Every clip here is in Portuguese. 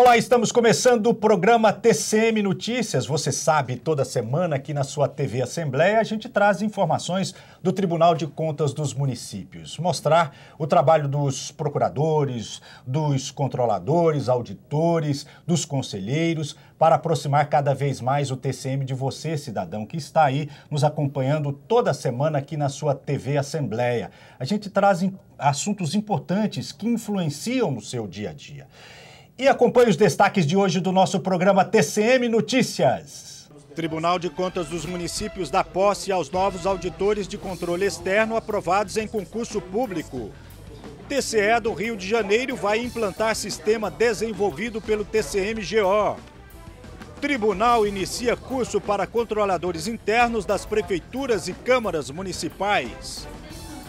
Olá, estamos começando o programa TCM Notícias. Você sabe, toda semana aqui na sua TV Assembleia a gente traz informações do Tribunal de Contas dos Municípios, mostrar o trabalho dos procuradores, dos controladores, auditores, dos conselheiros, para aproximar cada vez mais o TCM de você, cidadão que está aí nos acompanhando toda semana aqui na sua TV Assembleia. A gente traz assuntos importantes que influenciam no seu dia a dia e acompanhe os destaques de hoje do nosso programa TCM Notícias. Tribunal de Contas dos Municípios dá posse aos novos auditores de controle externo aprovados em concurso público. TCE do Rio de Janeiro vai implantar sistema desenvolvido pelo TCMGO. Tribunal inicia curso para controladores internos das prefeituras e câmaras municipais.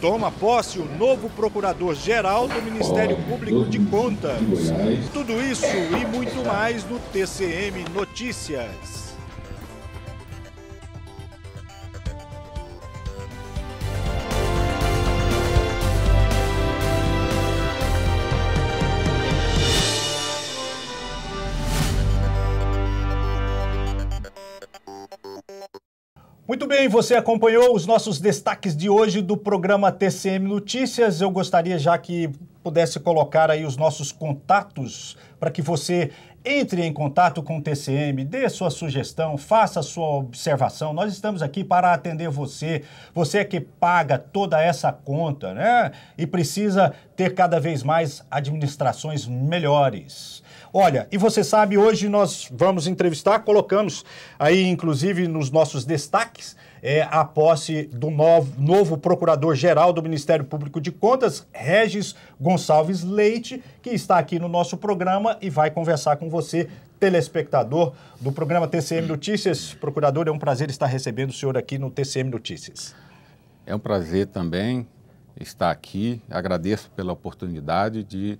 Toma posse o novo procurador-geral do Ministério Público de Contas. Tudo isso e muito mais no TCM Notícias. Muito bem, você acompanhou os nossos destaques de hoje do programa TCM Notícias. Eu gostaria já que pudesse colocar aí os nossos contatos para que você entre em contato com o TCM, dê sua sugestão, faça sua observação. Nós estamos aqui para atender você. Você é que paga toda essa conta, né? E precisa ter cada vez mais administrações melhores. Olha, e você sabe, hoje nós vamos entrevistar, colocamos aí inclusive nos nossos destaques é, a posse do novo, novo procurador-geral do Ministério Público de Contas, Regis Gonçalves Leite, que está aqui no nosso programa e vai conversar com você, telespectador do programa TCM Notícias. Procurador, é um prazer estar recebendo o senhor aqui no TCM Notícias. É um prazer também estar aqui. Agradeço pela oportunidade de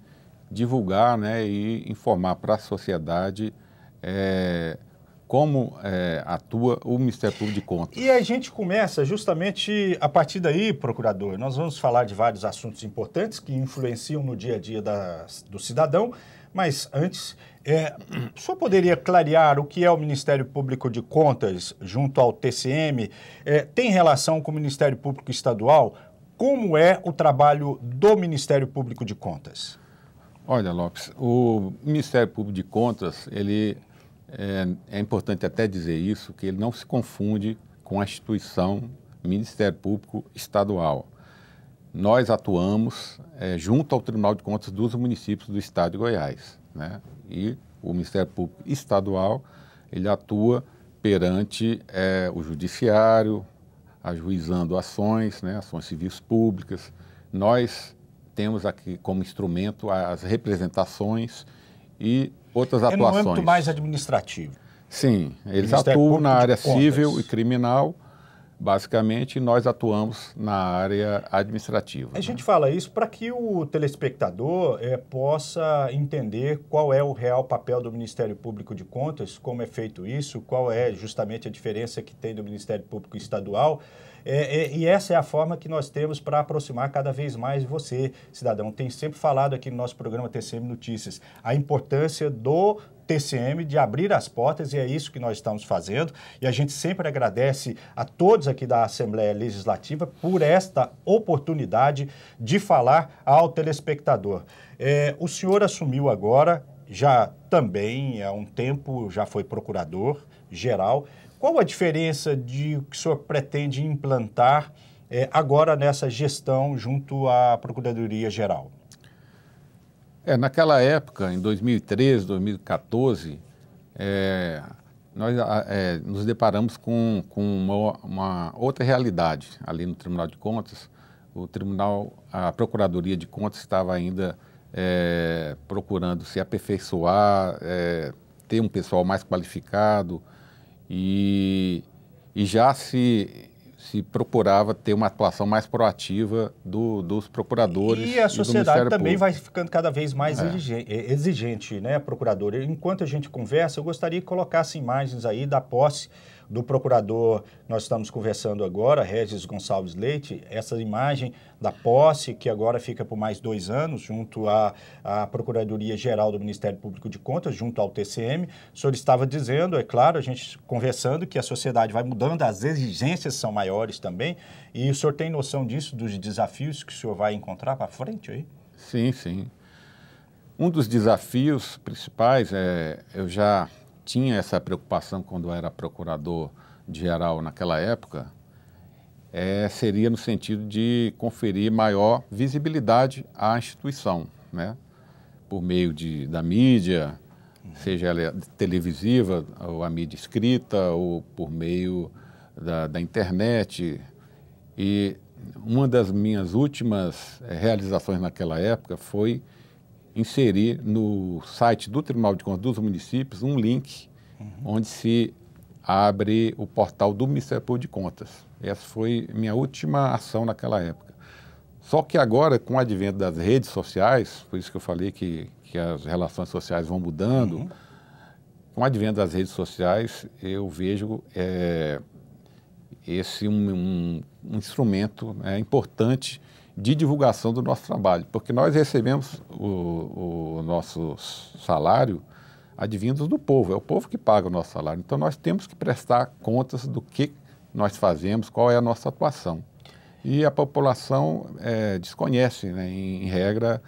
divulgar né, e informar para a sociedade. É como é, atua o Ministério Público de Contas. E a gente começa justamente a partir daí, procurador. Nós vamos falar de vários assuntos importantes que influenciam no dia a dia da, do cidadão, mas antes, é, o senhor poderia clarear o que é o Ministério Público de Contas junto ao TCM? É, tem relação com o Ministério Público Estadual? Como é o trabalho do Ministério Público de Contas? Olha, Lopes, o Ministério Público de Contas, ele é, é importante até dizer isso, que ele não se confunde com a instituição Ministério Público Estadual. Nós atuamos é, junto ao Tribunal de Contas dos municípios do Estado de Goiás, né? E o Ministério Público Estadual ele atua perante é, o Judiciário, ajuizando ações, né? Ações civis públicas. Nós temos aqui como instrumento as representações e outras atuações. É no âmbito mais administrativo. Sim, eles atuam na área civil e criminal, basicamente, e nós atuamos na área administrativa. A né? gente fala isso para que o telespectador é, possa entender qual é o real papel do Ministério Público de Contas, como é feito isso, qual é justamente a diferença que tem do Ministério Público Estadual é, é, e essa é a forma que nós temos para aproximar cada vez mais você, cidadão. Tem sempre falado aqui no nosso programa TCM Notícias a importância do TCM de abrir as portas e é isso que nós estamos fazendo. E a gente sempre agradece a todos aqui da Assembleia Legislativa por esta oportunidade de falar ao telespectador. É, o senhor assumiu agora, já também há é um tempo, já foi procurador geral. Qual a diferença de o que o senhor pretende implantar é, agora nessa gestão junto à Procuradoria Geral? É, naquela época, em 2013, 2014, é, nós é, nos deparamos com, com uma, uma, outra realidade ali no Tribunal de Contas. O Tribunal, a Procuradoria de Contas estava ainda é, procurando se aperfeiçoar, ter um pessoal mais qualificado, e, e já se, se procurava ter uma atuação mais proativa do, dos procuradores. E a sociedade e também Público. vai ficando cada vez mais é. exigente, é, exigente, né, procurador? Enquanto a gente conversa, eu gostaria que colocasse imagens aí da posse do procurador, nós estamos conversando agora, Regis Gonçalves Leite, essa imagem da posse, que agora fica por mais dois anos, junto à, à Procuradoria-Geral do Ministério Público de Contas, junto ao TCM. O senhor estava dizendo, é claro, a gente conversando, que a sociedade vai mudando, as exigências são maiores também, e o senhor tem noção disso, dos desafios que o senhor vai encontrar para frente aí? Sim, sim. Um dos desafios principais é eu já tinha essa preocupação quando era procurador geral naquela época, é, seria no sentido de conferir maior visibilidade à instituição, né? por meio de, da mídia, uhum. seja ela televisiva, ou a mídia escrita, ou por meio da, da internet. E uma das minhas últimas eh, realizações naquela época foi inserir no site do Tribunal de Contas dos Municípios um link uhum. onde se abre o portal do Ministério Público de Contas. Essa foi minha última ação naquela época. Só que agora, com o advento das redes sociais, por isso que eu falei que, que as relações sociais vão mudando, uhum. com o advento das redes sociais, eu vejo é, esse um, um, um instrumento é, importante de divulgação do nosso trabalho, porque nós recebemos o, o nosso salário advindos do povo, é o povo que paga o nosso salário. Então nós temos que prestar contas do que nós fazemos, qual é a nossa atuação. E a população é, desconhece, né, em, em regra,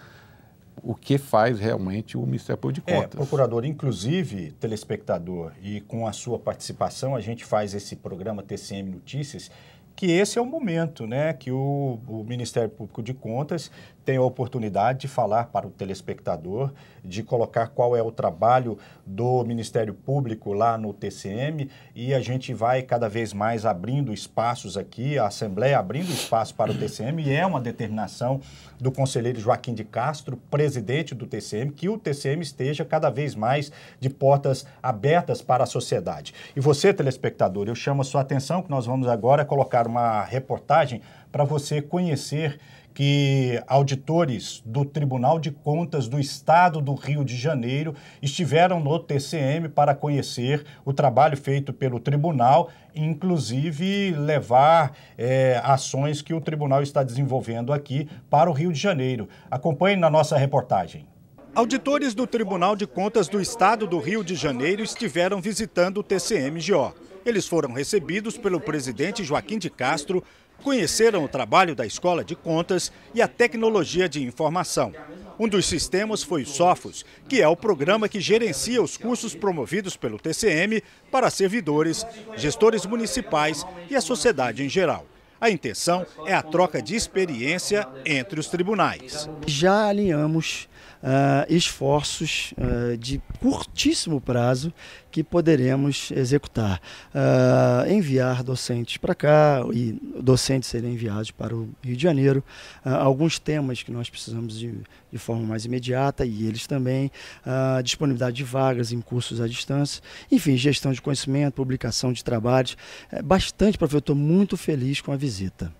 o que faz realmente o Ministério Público de é, Contas. É, procurador, inclusive, telespectador, e com a sua participação, a gente faz esse programa TCM Notícias que esse é o momento né, que o, o Ministério Público de Contas tenho a oportunidade de falar para o telespectador, de colocar qual é o trabalho do Ministério Público lá no TCM e a gente vai cada vez mais abrindo espaços aqui, a Assembleia abrindo espaço para o TCM e é uma determinação do conselheiro Joaquim de Castro, presidente do TCM, que o TCM esteja cada vez mais de portas abertas para a sociedade. E você, telespectador, eu chamo a sua atenção que nós vamos agora colocar uma reportagem para você conhecer que auditores do Tribunal de Contas do Estado do Rio de Janeiro estiveram no TCM para conhecer o trabalho feito pelo tribunal, inclusive levar é, ações que o tribunal está desenvolvendo aqui para o Rio de Janeiro. Acompanhe na nossa reportagem. Auditores do Tribunal de Contas do Estado do Rio de Janeiro estiveram visitando o TCMGO. Eles foram recebidos pelo presidente Joaquim de Castro, conheceram o trabalho da Escola de Contas e a tecnologia de informação. Um dos sistemas foi o Sofos, que é o programa que gerencia os cursos promovidos pelo TCM para servidores, gestores municipais e a sociedade em geral. A intenção é a troca de experiência entre os tribunais. Já alinhamos uh, esforços uh, de curtíssimo prazo que poderemos executar. Uh, enviar docentes para cá e docentes serem enviados para o Rio de Janeiro. Uh, alguns temas que nós precisamos de, de forma mais imediata e eles também. Uh, disponibilidade de vagas em cursos à distância. Enfim, gestão de conhecimento, publicação de trabalhos. É bastante, professor. Estou muito feliz com a visita.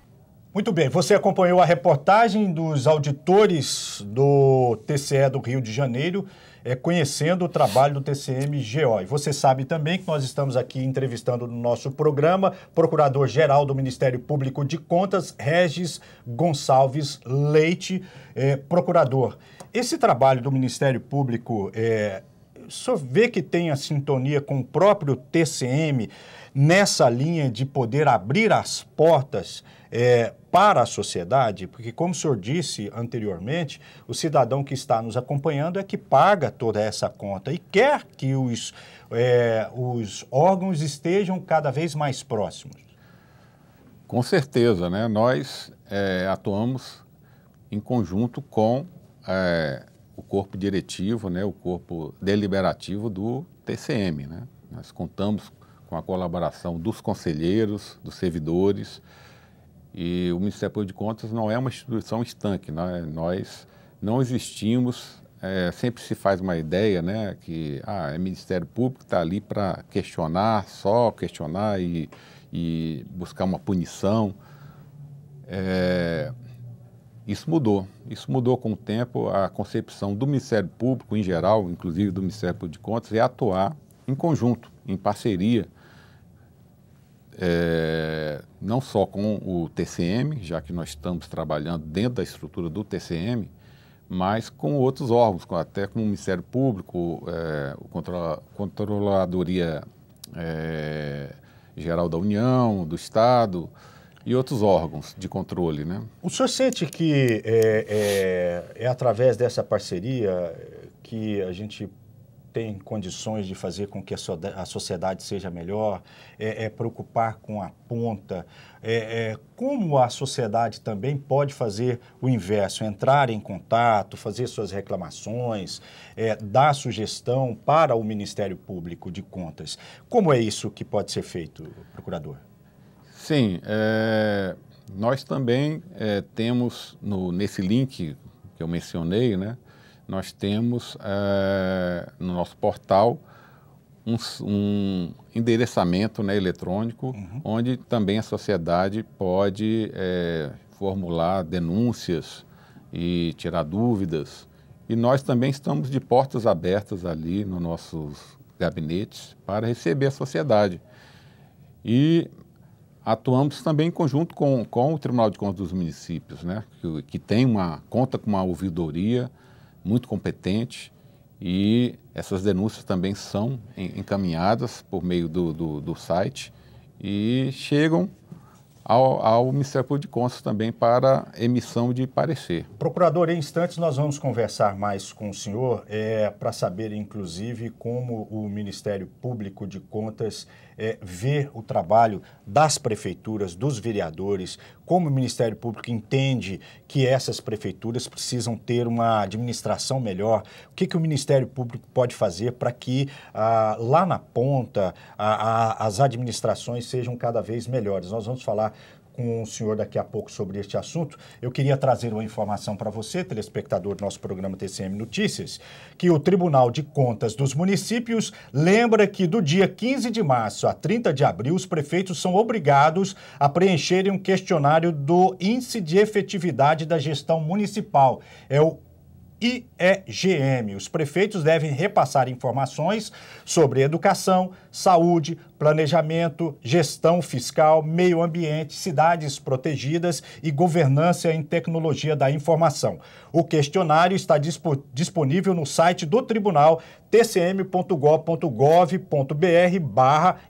Muito bem, você acompanhou a reportagem dos auditores do TCE do Rio de Janeiro é, conhecendo o trabalho do TCM GO. E você sabe também que nós estamos aqui entrevistando no nosso programa Procurador-Geral do Ministério Público de Contas, Regis Gonçalves Leite, é, procurador. Esse trabalho do Ministério Público é, só vê que tem a sintonia com o próprio TCM nessa linha de poder abrir as portas é, para a sociedade, porque, como o senhor disse anteriormente, o cidadão que está nos acompanhando é que paga toda essa conta e quer que os, é, os órgãos estejam cada vez mais próximos. Com certeza, né? Nós é, atuamos em conjunto com é, o corpo diretivo, né? o corpo deliberativo do TCM, né? Nós contamos com a colaboração dos conselheiros, dos servidores. E o Ministério Público de Contas não é uma instituição estanque, né? nós não existimos. É, sempre se faz uma ideia né, que ah, é Ministério Público, está ali para questionar, só questionar e, e buscar uma punição. É, isso mudou. Isso mudou com o tempo. A concepção do Ministério Público em geral, inclusive do Ministério Público de Contas, é atuar em conjunto, em parceria é, não só com o TCM, já que nós estamos trabalhando dentro da estrutura do TCM, mas com outros órgãos, com, até com o Ministério Público, é, o controla, Controladoria é, Geral da União, do Estado e outros órgãos de controle. Né? O senhor sente que é, é, é através dessa parceria que a gente tem condições de fazer com que a, so a sociedade seja melhor, é, é, preocupar com a ponta, é, é, como a sociedade também pode fazer o inverso, entrar em contato, fazer suas reclamações, é, dar sugestão para o Ministério Público de Contas. Como é isso que pode ser feito, procurador? Sim, é, nós também é, temos no, nesse link que eu mencionei, né? nós temos é, no nosso portal um, um endereçamento né, eletrônico, uhum. onde também a sociedade pode é, formular denúncias e tirar dúvidas. E nós também estamos de portas abertas ali nos nossos gabinetes para receber a sociedade. E atuamos também em conjunto com, com o Tribunal de Contas dos Municípios, né? que, que tem uma, conta com uma ouvidoria muito competente e essas denúncias também são encaminhadas por meio do, do, do site e chegam ao, ao, Ministério Público de Contas também para emissão de parecer. Procurador, em instantes nós vamos conversar mais com o senhor é, para saber, inclusive, como o Ministério Público de Contas é, ver o trabalho das prefeituras, dos vereadores, como o Ministério Público entende que essas prefeituras precisam ter uma administração melhor, o que, que o Ministério Público pode fazer para que ah, lá na ponta a, a, as administrações sejam cada vez melhores. Nós vamos falar com o senhor daqui a pouco sobre este assunto. Eu queria trazer uma informação para você, telespectador do nosso programa TCM Notícias, que o Tribunal de Contas dos Municípios lembra que do dia 15 de março a 30 de abril, os prefeitos são obrigados a preencherem um questionário do Índice de Efetividade da Gestão Municipal. É o IEGM. Os prefeitos devem repassar informações sobre educação, saúde, planejamento, gestão fiscal, meio ambiente, cidades protegidas e governança em tecnologia da informação. O questionário está disponível no site do tribunal tcmgovbr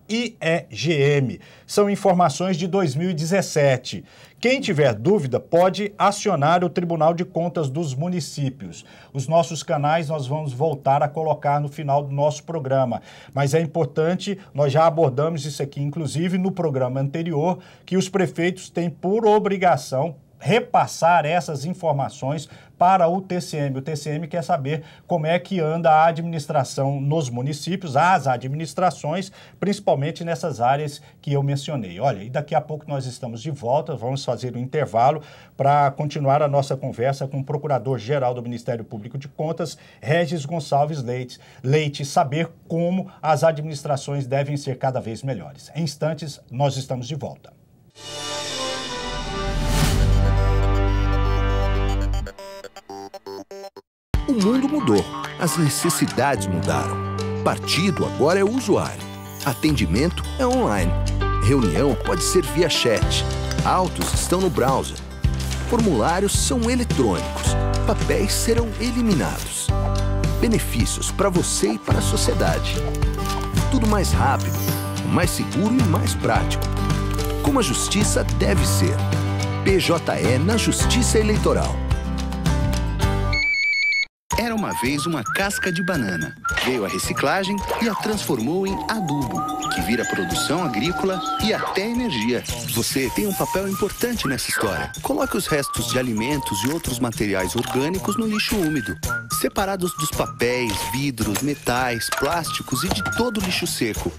IEGM. São informações de 2017. Quem tiver dúvida pode acionar o Tribunal de Contas dos Municípios. Os nossos canais nós vamos voltar a colocar no final do nosso programa, mas é importante, nós já abordamos abordamos isso aqui, inclusive, no programa anterior, que os prefeitos têm por obrigação repassar essas informações para o TCM. O TCM quer saber como é que anda a administração nos municípios, as administrações, principalmente nessas áreas que eu mencionei. Olha, e daqui a pouco nós estamos de volta, vamos fazer um intervalo para continuar a nossa conversa com o Procurador-Geral do Ministério Público de Contas, Regis Gonçalves Leite, Leite, saber como as administrações devem ser cada vez melhores. Em instantes, nós estamos de volta. O mundo mudou, as necessidades mudaram. Partido agora é o usuário. Atendimento é online. Reunião pode ser via chat. Autos estão no browser. Formulários são eletrônicos. Papéis serão eliminados. Benefícios para você e para a sociedade. Tudo mais rápido, mais seguro e mais prático. Como a justiça deve ser. PJE na Justiça Eleitoral era uma vez uma casca de banana. Veio a reciclagem e a transformou em adubo, que vira produção agrícola e até energia. Você tem um papel importante nessa história. Coloque os restos de alimentos e outros materiais orgânicos no lixo úmido, separados dos papéis, vidros, metais, plásticos e de todo lixo seco.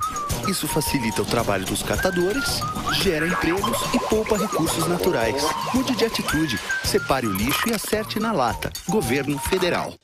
Isso facilita o trabalho dos catadores, gera empregos e poupa recursos naturais. Mude de atitude, separe o lixo e acerte na lata. Governo Federal.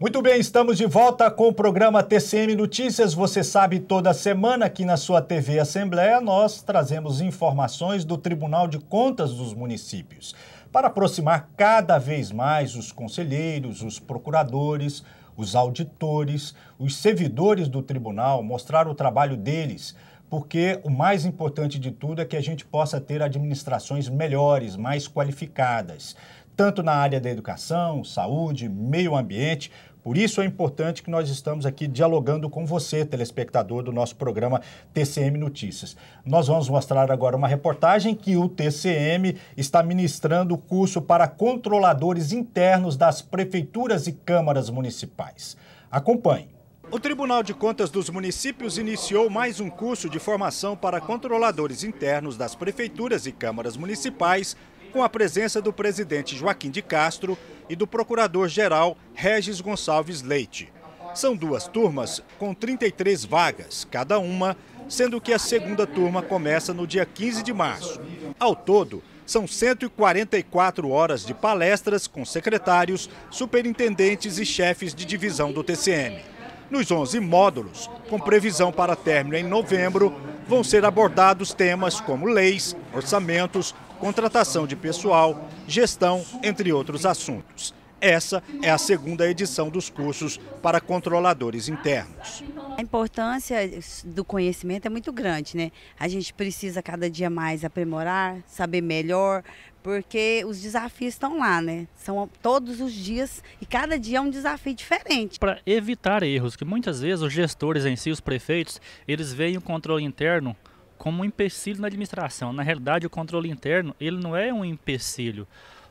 Muito bem, estamos de volta com o programa TCM Notícias. Você sabe, toda semana aqui na sua TV Assembleia nós trazemos informações do Tribunal de Contas dos Municípios para aproximar cada vez mais os conselheiros, os procuradores, os auditores, os servidores do tribunal, mostrar o trabalho deles, porque o mais importante de tudo é que a gente possa ter administrações melhores, mais qualificadas, tanto na área da educação, saúde, meio ambiente, por isso é importante que nós estamos aqui dialogando com você, telespectador do nosso programa TCM Notícias. Nós vamos mostrar agora uma reportagem que o TCM está ministrando o curso para controladores internos das prefeituras e câmaras municipais. Acompanhe. O Tribunal de Contas dos Municípios iniciou mais um curso de formação para controladores internos das prefeituras e câmaras municipais com a presença do presidente Joaquim de Castro e do procurador-geral Regis Gonçalves Leite. São duas turmas com 33 vagas, cada uma, sendo que a segunda turma começa no dia 15 de março. Ao todo, são 144 horas de palestras com secretários, superintendentes e chefes de divisão do TCM. Nos 11 módulos, com previsão para término em novembro, vão ser abordados temas como leis, orçamentos, contratação de pessoal, gestão, entre outros assuntos. Essa é a segunda edição dos cursos para controladores internos. A importância do conhecimento é muito grande, né? A gente precisa cada dia mais aprimorar, saber melhor, porque os desafios estão lá, né? São todos os dias e cada dia é um desafio diferente. Para evitar erros, que muitas vezes os gestores em si, os prefeitos, eles veem o controle interno como um empecilho na administração. Na realidade, o controle interno, ele não é um empecilho.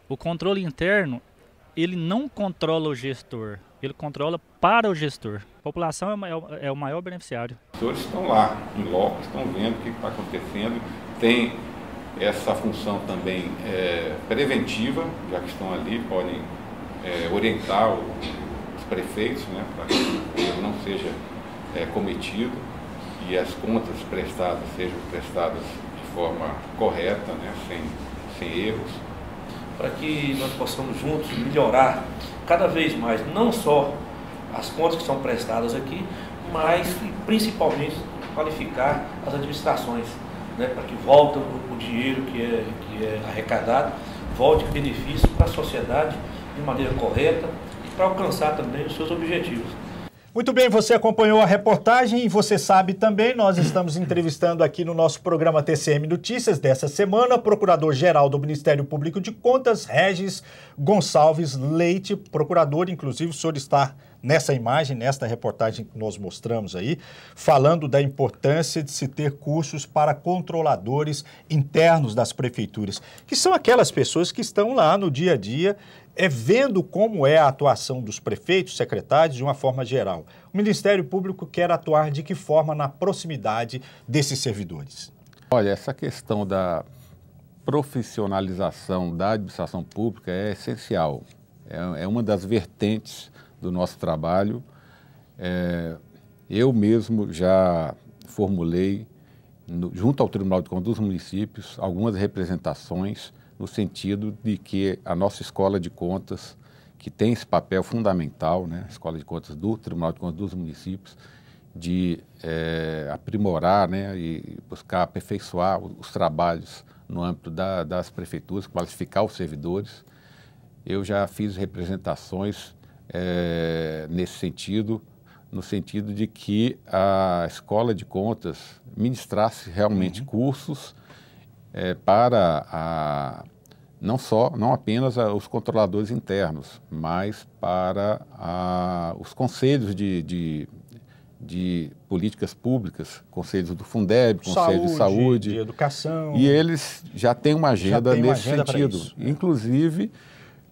O controle interno, ele não controla o gestor, ele controla para o gestor. A população é o maior, é beneficiário. Os gestores estão lá, em loco, estão vendo o que está acontecendo, tem essa função também é, preventiva, já que estão ali, podem é, orientar os prefeitos né, para que não seja é, cometido que as contas prestadas sejam prestadas de forma correta, né, sem, sem erros, para que nós possamos juntos melhorar cada vez mais, não só as contas que são prestadas aqui, mas principalmente qualificar as administrações, né, para que volta o, o dinheiro que é, que é arrecadado, volte benefício para a sociedade de maneira correta e para alcançar também os seus objetivos. Muito bem, você acompanhou a reportagem e você sabe também, nós estamos entrevistando aqui no nosso programa TCM Notícias dessa semana o Procurador-Geral do Ministério Público de Contas, Regis Gonçalves Leite, procurador, inclusive o senhor está nessa imagem, nesta reportagem que nós mostramos aí, falando da importância de se ter cursos para controladores internos das prefeituras, que são aquelas pessoas que estão lá no dia a dia é vendo como é a atuação dos prefeitos, secretários, de uma forma geral. O Ministério Público quer atuar de que forma na proximidade desses servidores? Olha, essa questão da profissionalização da administração pública é essencial. É, é uma das vertentes do nosso trabalho. É, eu mesmo já formulei, no, junto ao Tribunal de Contas dos Municípios, algumas representações no sentido de que a nossa escola de contas, que tem esse papel fundamental, né, a escola de contas do Tribunal de Contas dos Municípios, de é, aprimorar né, e buscar aperfeiçoar os trabalhos no âmbito da, das prefeituras, qualificar os servidores. Eu já fiz representações é, nesse sentido, no sentido de que a escola de contas ministrasse realmente uhum. cursos é, para a, não só, não apenas a, os controladores internos, mas para a, os conselhos de, de, de, políticas públicas, conselhos do Fundeb, conselhos de saúde, de educação. E eles já têm uma agenda nesse uma agenda sentido. Inclusive,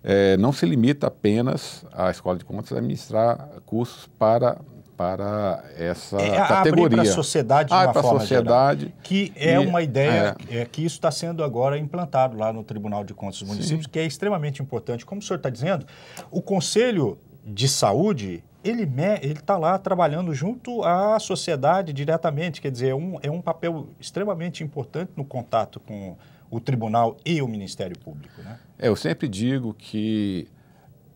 é, não se limita apenas à Escola de Contas a administrar cursos para para essa é, categoria. para a sociedade ah, uma forma sociedade, geral, que é e, uma ideia é. é que isso está sendo agora implantado lá no Tribunal de Contas dos Municípios, Sim. que é extremamente importante. Como o senhor está dizendo, o Conselho de Saúde ele está lá trabalhando junto à sociedade diretamente, quer dizer, é um, é um papel extremamente importante no contato com o tribunal e o Ministério Público. Né? É, eu sempre digo que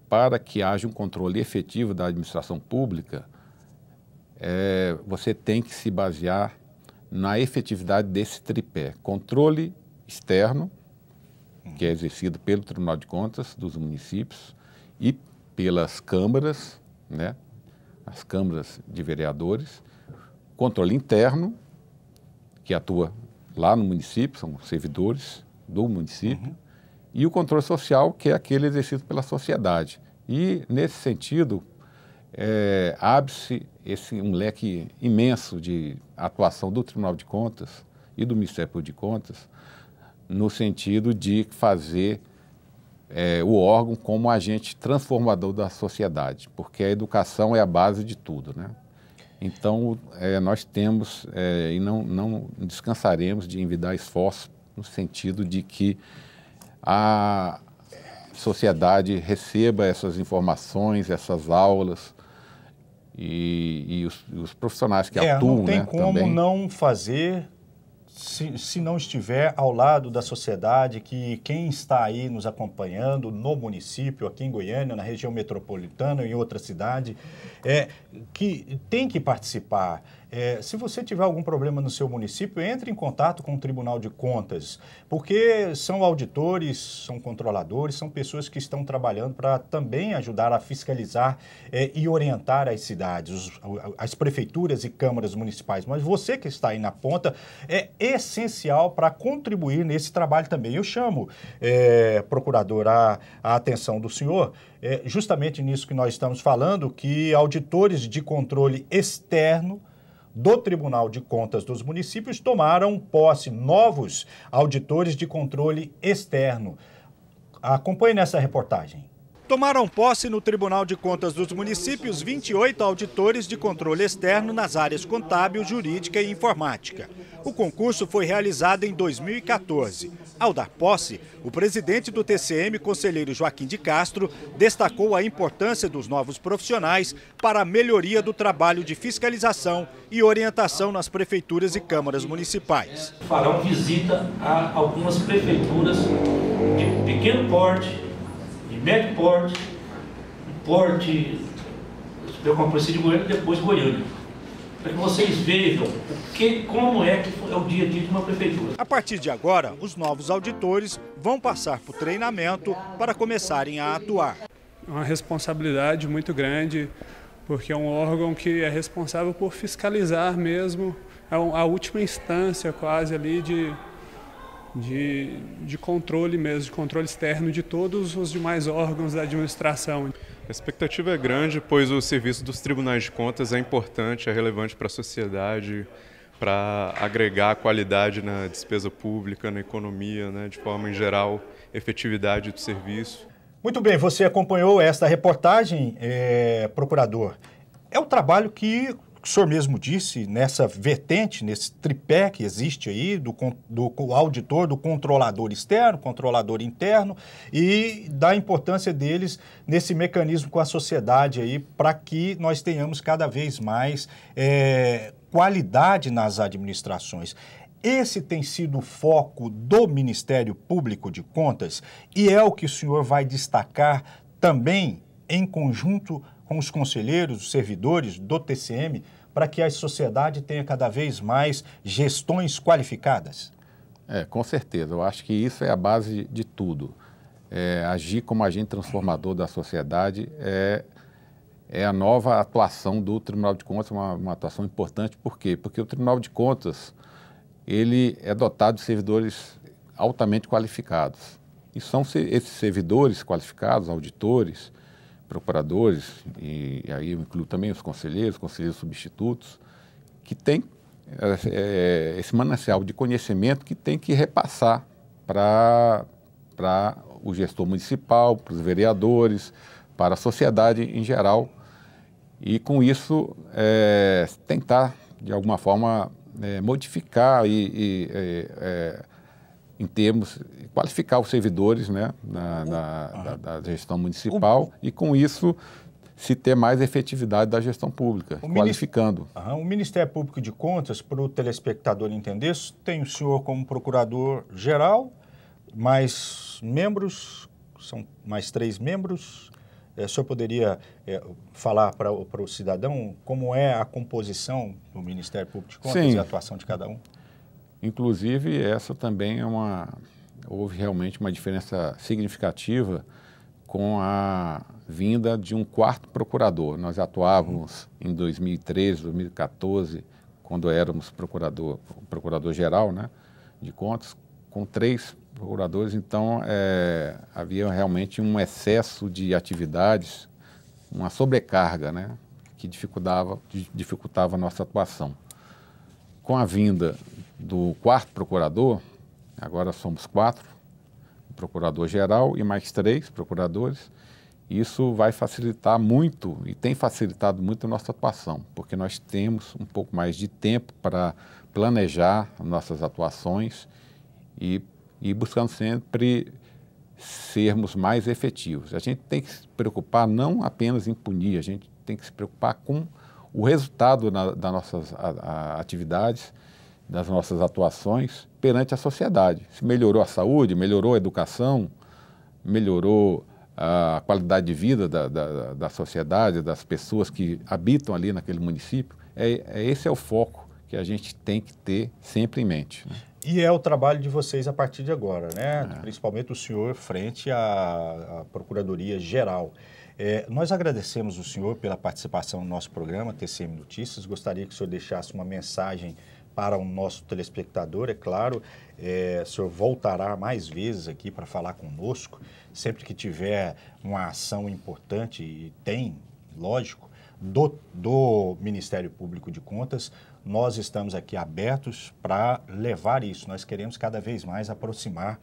para que haja um controle efetivo da administração pública, é, você tem que se basear na efetividade desse tripé: controle externo, que é exercido pelo Tribunal de Contas dos municípios e pelas câmaras, né, as câmaras de vereadores, controle interno, que atua lá no município, são servidores do município, uhum. e o controle social, que é aquele exercido pela sociedade. E, nesse sentido, é, abre-se esse um leque imenso de atuação do Tribunal de Contas e do Ministério Público de Contas no sentido de fazer é, o órgão como agente transformador da sociedade, porque a educação é a base de tudo, né? Então, é, nós temos é, e não, não descansaremos de envidar esforços no sentido de que a sociedade receba essas informações, essas aulas, e, e os, os, profissionais que é, atuam. Não tem né, como também. não fazer se, se não estiver ao lado da sociedade, que quem está aí nos acompanhando no município, aqui em Goiânia, na região metropolitana, em outra cidade, é, que tem que participar. É, se você tiver algum problema no seu município, entre em contato com o Tribunal de Contas, porque são auditores, são controladores, são pessoas que estão trabalhando para também ajudar a fiscalizar é, e orientar as cidades, os, as prefeituras e câmaras municipais. Mas você que está aí na ponta é essencial para contribuir nesse trabalho também. Eu chamo, é, procurador, a, a atenção do senhor é, justamente nisso que nós estamos falando, que auditores de controle externo do Tribunal de Contas dos Municípios tomaram posse novos auditores de controle externo. Acompanhe nessa reportagem. Tomaram posse no Tribunal de Contas dos Municípios 28 auditores de controle externo nas áreas contábil, jurídica e informática. O concurso foi realizado em 2014. Ao dar posse, o presidente do TCM, conselheiro Joaquim de Castro, destacou a importância dos novos profissionais para a melhoria do trabalho de fiscalização e orientação nas prefeituras e câmaras municipais. Farão visita a algumas prefeituras de pequeno porte de médio porte, porte eu comprei de Goiânia e depois Goiânia. Para que vocês vejam o que, como é que é o dia a dia de uma prefeitura. A partir de agora, os novos auditores vão passar por treinamento para começarem a atuar. É uma responsabilidade muito grande, porque é um órgão que é responsável por fiscalizar mesmo, é a última instância quase ali de de, de controle mesmo, de controle externo de todos os demais órgãos da administração. A expectativa é grande, pois o serviço dos tribunais de contas é importante, é relevante para a sociedade, para agregar qualidade na despesa pública, na economia, né, de forma em geral, efetividade do serviço. Muito bem, você acompanhou esta reportagem, é, procurador. É o trabalho que o senhor mesmo disse, nessa vertente, nesse tripé que existe aí, do, do, do auditor, do controlador externo, controlador interno, e da importância deles nesse mecanismo com a sociedade aí, para que nós tenhamos cada vez mais é, qualidade nas administrações. Esse tem sido o foco do Ministério Público de Contas e é o que o senhor vai destacar também em conjunto com os conselheiros, os servidores do TCM, para que a sociedade tenha cada vez mais gestões qualificadas? É, com certeza. Eu acho que isso é a base de tudo. É, agir como agente transformador da sociedade é, é a nova atuação do Tribunal de Contas, uma, uma atuação importante. Por quê? Porque o Tribunal de Contas ele é dotado de servidores altamente qualificados. E são esses servidores qualificados, auditores, procuradores, e aí eu incluo também os conselheiros, conselheiros substitutos, que tem é, é esse manancial de conhecimento que tem que repassar para o gestor municipal, para os vereadores, para a sociedade em geral, e com isso é, tentar, de alguma forma, é, modificar e, e é, é, em termos qualificar os servidores né, da, da, da, da gestão municipal o, e, com isso, se ter mais efetividade da gestão pública, o qualificando. aham, o Ministério Público de Contas, para o telespectador entender, tem o senhor como procurador-geral, mais membros, são mais três membros. É, o senhor poderia é, falar para o cidadão como é a composição do Ministério Público de Contas Sim. e a atuação de cada um? Inclusive, essa também é uma. Houve realmente uma diferença significativa com a vinda de um quarto procurador. Nós atuávamos em 2013, 2014, quando éramos procurador, procurador geral, né, de contas, com três procuradores. Então é, havia realmente um excesso de atividades, uma sobrecarga, né, que dificultava, dificultava a nossa atuação. Com a vinda do quarto procurador, agora somos quatro, procurador-geral e mais três procuradores. Isso vai facilitar muito e tem facilitado muito a nossa atuação, porque nós temos um pouco mais de tempo para planejar nossas atuações e, e buscando sempre sermos mais efetivos. A gente tem que se preocupar não apenas em punir, a gente tem que se preocupar com o resultado na, das nossas a, a, atividades das nossas atuações perante a sociedade. Se melhorou a saúde, melhorou a educação, melhorou a qualidade de vida da, da, da sociedade, das pessoas que habitam ali naquele município. É, é, esse é o foco que a gente tem que ter sempre em mente. Né? E é o trabalho de vocês a partir de agora, né? É. Principalmente o senhor frente à, à Procuradoria Geral. É, nós agradecemos o senhor pela participação no nosso programa TCM Notícias. Gostaria que o senhor deixasse uma mensagem para o nosso telespectador, é claro. É, o senhor voltará mais vezes aqui para falar conosco, sempre que tiver uma ação importante, e tem, lógico, do, do Ministério Público de Contas, nós estamos aqui abertos para levar isso. Nós queremos cada vez mais aproximar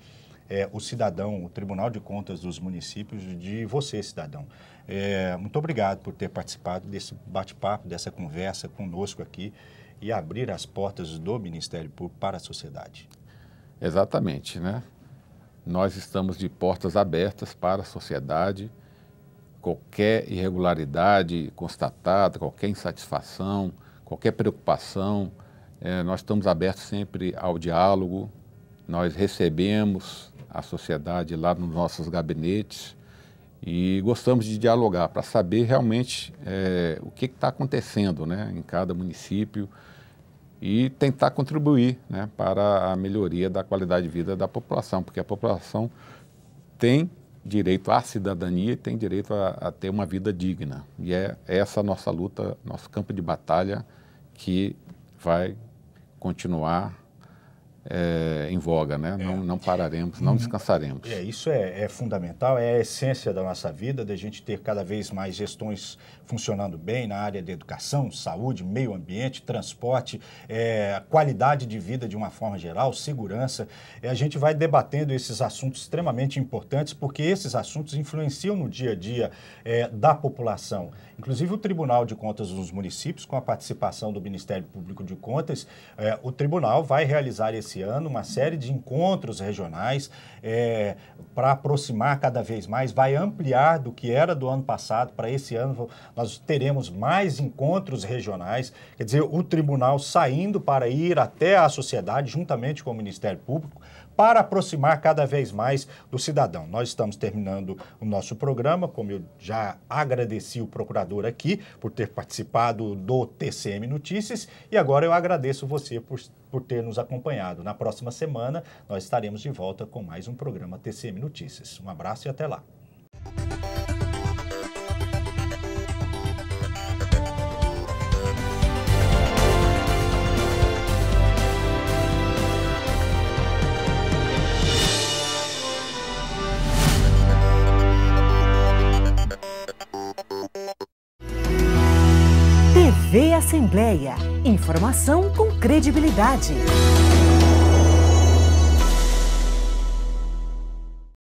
é, o cidadão, o Tribunal de Contas dos municípios, de você, cidadão. É, muito obrigado por ter participado desse bate-papo, dessa conversa conosco aqui e abrir as portas do Ministério Público para a sociedade. Exatamente, né? Nós estamos de portas abertas para a sociedade. Qualquer irregularidade constatada, qualquer insatisfação, qualquer preocupação, é, nós estamos abertos sempre ao diálogo. Nós recebemos a sociedade lá nos nossos gabinetes e gostamos de dialogar para saber realmente é, o que está acontecendo né, em cada município e tentar contribuir né, para a melhoria da qualidade de vida da população, porque a população tem direito à cidadania e tem direito a, a ter uma vida digna. E é essa nossa luta, nosso campo de batalha que vai continuar é, em voga, né? É. Não, não, pararemos, não uhum. descansaremos. É, isso é, é, fundamental, é a essência da nossa vida, da gente ter cada vez mais gestões funcionando bem na área de educação, saúde, meio ambiente, transporte, é, qualidade de vida de uma forma geral, segurança. É, a gente vai debatendo esses assuntos extremamente importantes, porque esses assuntos influenciam no dia a dia é, da população. Inclusive, o Tribunal de Contas dos Municípios, com a participação do Ministério Público de Contas, o tribunal vai realizar esse esse ano, uma série de encontros regionais é, para aproximar cada vez mais, vai ampliar do que era do ano passado para esse ano. Nós teremos mais encontros regionais, quer dizer, o tribunal saindo para ir até a sociedade, juntamente com o Ministério Público, para aproximar cada vez mais do cidadão. Nós estamos terminando o nosso programa, como eu já agradeci o procurador aqui por ter participado do TCM Notícias, e agora eu agradeço você por, por ter nos acompanhado. Na próxima semana, nós estaremos de volta com mais um programa TCM Notícias. Um abraço e até lá. Assembleia. Informação com credibilidade.